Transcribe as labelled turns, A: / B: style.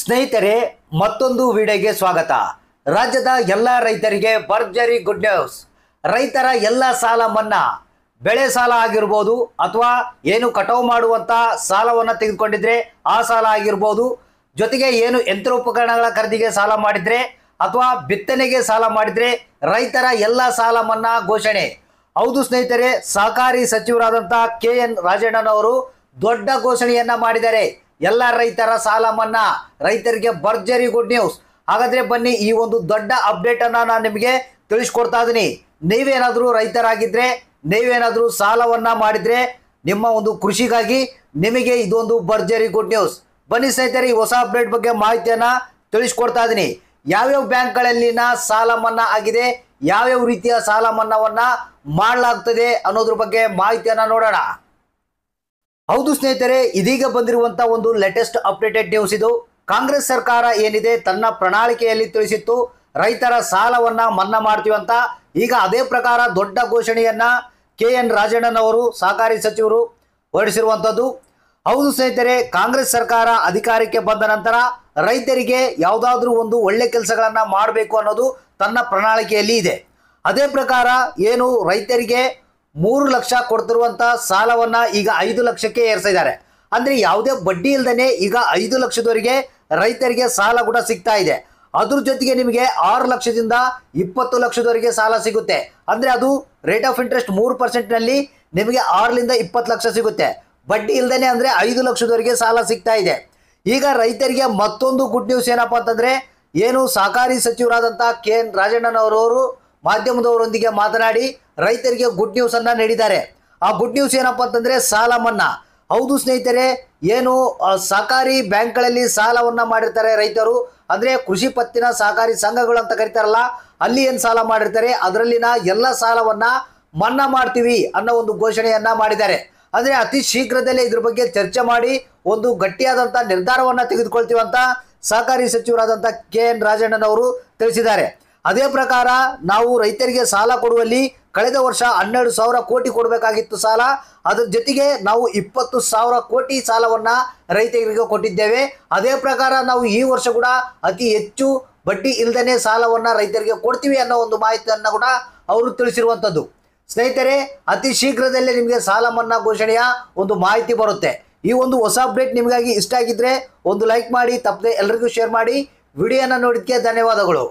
A: ಸ್ನೇಹಿತರೆ ಮತ್ತೊಂದು ವಿಡಿಯೋಗೆ ಸ್ವಾಗತ ರಾಜ್ಯದ ಎಲ್ಲ ರೈತರಿಗೆ ಬರ್ಜರಿ ಗುಡ್ ನ್ಯೂಸ್ ರೈತರ ಎಲ್ಲ ಸಾಲ ಮನ್ನಾ ಬೆಳೆ ಸಾಲ ಆಗಿರ್ಬೋದು ಅಥವಾ ಏನು ಕಟಾವು ಮಾಡುವಂತ ಸಾಲವನ್ನು ತೆಗೆದುಕೊಂಡಿದ್ರೆ ಆ ಸಾಲ ಆಗಿರ್ಬೋದು ಜೊತೆಗೆ ಏನು ಯಂತ್ರೋಪಕರಣಗಳ ಖರೀದಿಗೆ ಸಾಲ ಮಾಡಿದ್ರೆ ಅಥವಾ ಬಿತ್ತನೆಗೆ ಸಾಲ ಮಾಡಿದ್ರೆ ರೈತರ ಎಲ್ಲ ಸಾಲ ಮನ್ನಾ ಘೋಷಣೆ ಹೌದು ಸ್ನೇಹಿತರೆ ಸಹಕಾರಿ ಸಚಿವರಾದಂತಹ ಕೆ ಎನ್ ರಾಜೇಣ್ಣನವರು ದೊಡ್ಡ ಘೋಷಣೆಯನ್ನ ಮಾಡಿದ್ದಾರೆ ಎಲ್ಲ ರೈತರ ಸಾಲ ಮನ್ನಾ ರೈತರಿಗೆ ಭರ್ಜರಿ ಗುಡ್ ನ್ಯೂಸ್ ಹಾಗಾದ್ರೆ ಬನ್ನಿ ಈ ಒಂದು ದೊಡ್ಡ ಅಪ್ಡೇಟ್ ಅನ್ನ ನಾನು ನಿಮಗೆ ತಿಳಿಸ್ಕೊಡ್ತಾ ಇದೀನಿ ನೀವೇನಾದರೂ ರೈತರಾಗಿದ್ರೆ ನೀವೇನಾದರೂ ಸಾಲವನ್ನ ಮಾಡಿದ್ರೆ ನಿಮ್ಮ ಒಂದು ಕೃಷಿಗಾಗಿ ನಿಮಗೆ ಇದೊಂದು ಭರ್ಜರಿ ಗುಡ್ ನ್ಯೂಸ್ ಬನ್ನಿ ಸ್ನೇಹಿತರೆ ಈ ಹೊಸ ಅಪ್ಡೇಟ್ ಬಗ್ಗೆ ಮಾಹಿತಿಯನ್ನ ತಿಳಿಸ್ಕೊಡ್ತಾ ಇದೀನಿ ಯಾವ್ಯಾವ ಬ್ಯಾಂಕ್ಗಳಲ್ಲಿನ ಸಾಲ ಮನ್ನಾ ಆಗಿದೆ ಯಾವ್ಯಾವ ರೀತಿಯ ಸಾಲ ಮನ್ನಾವನ್ನ ಮಾಡಲಾಗ್ತದೆ ಅನ್ನೋದ್ರ ಬಗ್ಗೆ ಮಾಹಿತಿಯನ್ನ ನೋಡೋಣ ಹೌದು ಸ್ನೇಹಿತರೆ ಇದೀಗ ಬಂದಿರುವಂತ ಒಂದು ಲೇಟೆಸ್ಟ್ ಅಪ್ಡೇಟೆಡ್ ನ್ಯೂಸ್ ಇದು ಕಾಂಗ್ರೆಸ್ ಸರ್ಕಾರ ಏನಿದೆ ತನ್ನ ಪ್ರಣಾಳಿಕೆಯಲ್ಲಿ ತಿಳಿಸಿತ್ತು ರೈತರ ಸಾಲವನ್ನ ಮನ್ನಾ ಮಾಡ್ತೀವಿ ಅಂತ ಈಗ ಅದೇ ಪ್ರಕಾರ ದೊಡ್ಡ ಘೋಷಣೆಯನ್ನ ಕೆ ಎನ್ ರಾಜಣ್ಣನವರು ಸಹಕಾರಿ ಸಚಿವರು ಹೊರಡಿಸಿರುವಂಥದ್ದು ಹೌದು ಸ್ನೇಹಿತರೆ ಕಾಂಗ್ರೆಸ್ ಸರ್ಕಾರ ಅಧಿಕಾರಕ್ಕೆ ಬಂದ ನಂತರ ರೈತರಿಗೆ ಯಾವುದಾದ್ರೂ ಒಂದು ಒಳ್ಳೆ ಕೆಲಸಗಳನ್ನು ಮಾಡಬೇಕು ಅನ್ನೋದು ತನ್ನ ಪ್ರಣಾಳಿಕೆಯಲ್ಲಿ ಇದೆ ಅದೇ ಪ್ರಕಾರ ಏನು ರೈತರಿಗೆ ಮೂರು ಲಕ್ಷ ಕೊಡ್ತಿರುವಂತ ಸಾಲವನ್ನ ಈಗ ಐದು ಲಕ್ಷಕ್ಕೆ ಏರ್ಸಿದ್ದಾರೆ ಇದ್ದಾರೆ ಅಂದ್ರೆ ಯಾವುದೇ ಬಡ್ಡಿ ಇಲ್ದೇನೆ ಈಗ ಐದು ಲಕ್ಷದವರೆಗೆ ರೈತರಿಗೆ ಸಾಲ ಕೂಡ ಸಿಗ್ತಾ ಇದೆ ಅದ್ರ ಜೊತೆಗೆ ನಿಮಗೆ ಆರು ಲಕ್ಷದಿಂದ ಇಪ್ಪತ್ತು ಲಕ್ಷದವರೆಗೆ ಸಾಲ ಸಿಗುತ್ತೆ ಅಂದ್ರೆ ಅದು ರೇಟ್ ಆಫ್ ಇಂಟ್ರೆಸ್ಟ್ ಮೂರು ಪರ್ಸೆಂಟ್ ನಲ್ಲಿ ನಿಮಗೆ ಆರರಿಂದ ಇಪ್ಪತ್ತು ಲಕ್ಷ ಸಿಗುತ್ತೆ ಬಡ್ಡಿ ಇಲ್ದೇನೆ ಅಂದ್ರೆ ಐದು ಲಕ್ಷದವರೆಗೆ ಸಾಲ ಸಿಗ್ತಾ ಇದೆ ಈಗ ರೈತರಿಗೆ ಮತ್ತೊಂದು ಗುಡ್ ನ್ಯೂಸ್ ಏನಪ್ಪಾ ಅಂತಂದ್ರೆ ಏನು ಸಹಕಾರಿ ಸಚಿವರಾದಂತಹ ಕೆ ಎನ್ ರಾಜಣ್ಣನವರು ಮಾಧ್ಯಮದವರೊಂದಿಗೆ ಮಾತನಾಡಿ ರೈತರಿಗೆ ಗುಡ್ ಅನ್ನ ನೀಡಿದ್ದಾರೆ ಆ ಗುಡ್ ನ್ಯೂಸ್ ಏನಪ್ಪ ಅಂತಂದ್ರೆ ಸಾಲ ಮನ್ನಾ ಹೌದು ಸ್ನೇಹಿತರೆ ಏನು ಸಹಕಾರಿ ಬ್ಯಾಂಕ್ಗಳಲ್ಲಿ ಸಾಲವನ್ನ ಮಾಡಿರ್ತಾರೆ ರೈತರು ಅಂದ್ರೆ ಕೃಷಿ ಪತ್ತಿನ ಸಹಕಾರಿ ಸಂಘಗಳು ಅಂತ ಕರಿತಾರಲ್ಲ ಅಲ್ಲಿ ಏನು ಸಾಲ ಮಾಡಿರ್ತಾರೆ ಅದರಲ್ಲಿನ ಎಲ್ಲ ಸಾಲವನ್ನ ಮನ್ನಾ ಮಾಡ್ತೀವಿ ಅನ್ನೋ ಒಂದು ಘೋಷಣೆಯನ್ನ ಮಾಡಿದ್ದಾರೆ ಅಂದ್ರೆ ಅತಿ ಶೀಘ್ರದಲ್ಲೇ ಇದ್ರ ಬಗ್ಗೆ ಚರ್ಚೆ ಮಾಡಿ ಒಂದು ನಿರ್ಧಾರವನ್ನ ನಿರ್ಧಾರವನ್ನು ತೆಗೆದುಕೊಳ್ತೀವಂತ ಸಹಕಾರಿ ಸಚಿವರಾದಂತ ಕೆ ಎನ್ ರಾಜಣ್ಣನವರು ತಿಳಿಸಿದ್ದಾರೆ ಅದೇ ಪ್ರಕಾರ ನಾವು ರೈತರಿಗೆ ಸಾಲ ಕೊಡುವಲ್ಲಿ ಕಳೆದ ವರ್ಷ ಹನ್ನೆರಡು ಸಾವಿರ ಕೋಟಿ ಕೊಡಬೇಕಾಗಿತ್ತು ಸಾಲ ಅದರ ಜೊತೆಗೆ ನಾವು ಇಪ್ಪತ್ತು ಸಾವಿರ ಕೋಟಿ ಸಾಲವನ್ನು ರೈತರಿಗೆ ಕೊಟ್ಟಿದ್ದೇವೆ ಅದೇ ಪ್ರಕಾರ ನಾವು ಈ ವರ್ಷ ಕೂಡ ಅತಿ ಹೆಚ್ಚು ಬಡ್ಡಿ ಇಲ್ಲದೇ ಸಾಲವನ್ನು ರೈತರಿಗೆ ಕೊಡ್ತೀವಿ ಅನ್ನೋ ಒಂದು ಮಾಹಿತಿಯನ್ನು ಕೂಡ ಅವರು ತಿಳಿಸಿರುವಂಥದ್ದು ಸ್ನೇಹಿತರೆ ಅತಿ ಶೀಘ್ರದಲ್ಲೇ ನಿಮಗೆ ಸಾಲ ಮನ್ನಾ ಘೋಷಣೆಯ ಒಂದು ಮಾಹಿತಿ ಬರುತ್ತೆ ಈ ಒಂದು ಹೊಸ ಅಪ್ಡೇಟ್ ನಿಮಗಾಗಿ ಇಷ್ಟ ಆಗಿದ್ರೆ ಒಂದು ಲೈಕ್ ಮಾಡಿ ತಪ್ಪದೆ ಎಲ್ಲರಿಗೂ ಶೇರ್ ಮಾಡಿ ವಿಡಿಯೋನ ನೋಡಿದ್ದಕ್ಕೆ ಧನ್ಯವಾದಗಳು